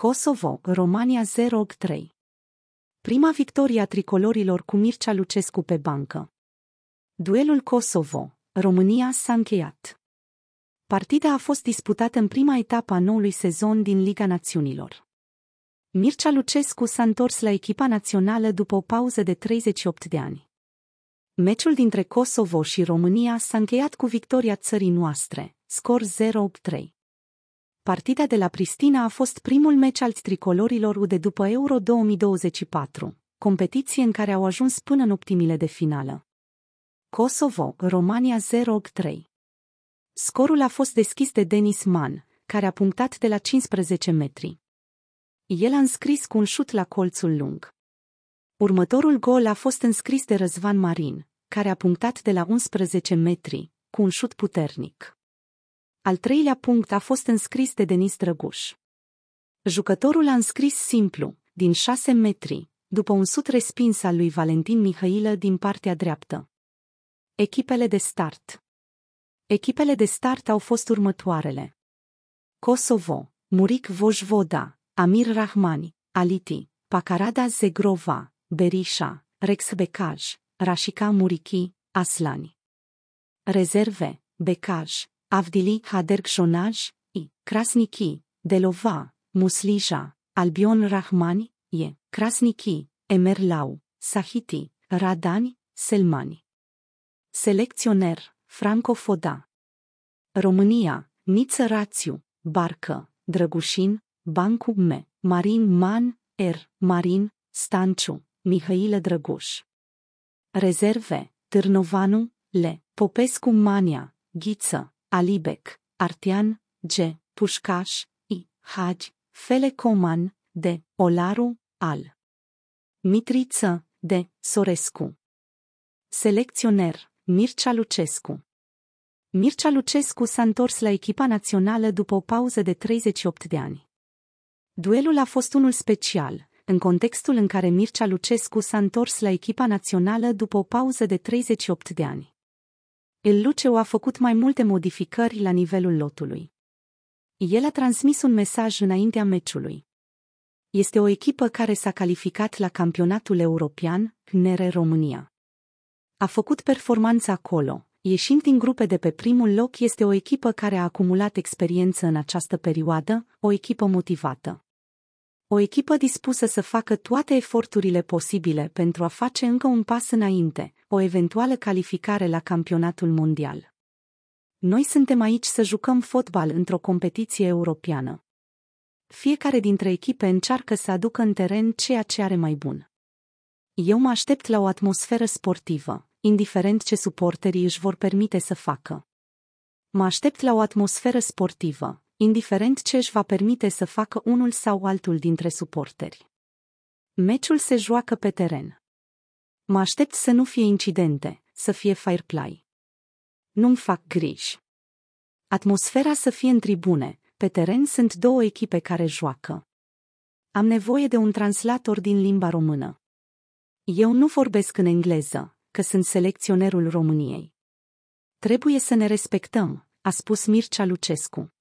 Kosovo, Romania 083. Prima victoria tricolorilor cu Mircea Lucescu pe bancă. Duelul Kosovo, România s-a încheiat. Partida a fost disputată în prima etapă a noului sezon din Liga Națiunilor. Mircea Lucescu s-a întors la echipa națională după o pauză de 38 de ani. Meciul dintre Kosovo și România s-a încheiat cu victoria țării noastre, scor 0-3. Partida de la Pristina a fost primul meci al tricolorilor UD după Euro 2024, competiție în care au ajuns până în optimile de finală. Kosovo, romania 0-3 Scorul a fost deschis de Denis Mann, care a punctat de la 15 metri. El a înscris cu un șut la colțul lung. Următorul gol a fost înscris de Răzvan Marin, care a punctat de la 11 metri, cu un șut puternic. Al treilea punct a fost înscris de Denis Drăguș. Jucătorul a înscris simplu, din 6 metri, după un sut respins al lui Valentin Mihailă din partea dreaptă. Echipele de start Echipele de start au fost următoarele. Kosovo, Muric Vojvoda, Amir Rahmani, Aliti, Pacarada Zegrova, Berisha, Rex Becaj, Rashika Muriki, Aslani. Rezerve, Becaj, Avdili Haderkshonaj, I, Krasniki, Delova, Muslija, Albion Rahmani, E, Krasniki, Emerlau, Sahiti, Radani, Selmani. Selecționer, Franco Foda. România, Niță Rațiu, Barcă, Drăgușin, Bancu M, Marin Man, R, Marin, Stanciu, Mihailă Drăguș. Rezerve, Târnovanu, Le, Popescu Mania, Ghiță, Alibec, Artian, G, Pușcaș, I, Hagi, Felecoman, D, Olaru, Al. Mitriță, D, Sorescu. Selecționer, Mircea Lucescu. Mircea Lucescu s-a întors la echipa națională după o pauză de 38 de ani. Duelul a fost unul special, în contextul în care Mircea Lucescu s-a întors la echipa națională după o pauză de 38 de ani. El Luceu a făcut mai multe modificări la nivelul lotului. El a transmis un mesaj înaintea meciului. Este o echipă care s-a calificat la campionatul european, Nere România. A făcut performanță acolo, ieșind din grupe de pe primul loc este o echipă care a acumulat experiență în această perioadă, o echipă motivată. O echipă dispusă să facă toate eforturile posibile pentru a face încă un pas înainte, o eventuală calificare la campionatul mondial. Noi suntem aici să jucăm fotbal într-o competiție europeană. Fiecare dintre echipe încearcă să aducă în teren ceea ce are mai bun. Eu mă aștept la o atmosferă sportivă, indiferent ce suporterii își vor permite să facă. Mă aștept la o atmosferă sportivă, indiferent ce își va permite să facă unul sau altul dintre suporteri. Meciul se joacă pe teren. Mă aștept să nu fie incidente, să fie fireplay. Nu-mi fac griji. Atmosfera să fie în tribune, pe teren sunt două echipe care joacă. Am nevoie de un translator din limba română. Eu nu vorbesc în engleză, că sunt selecționerul României. Trebuie să ne respectăm, a spus Mircea Lucescu.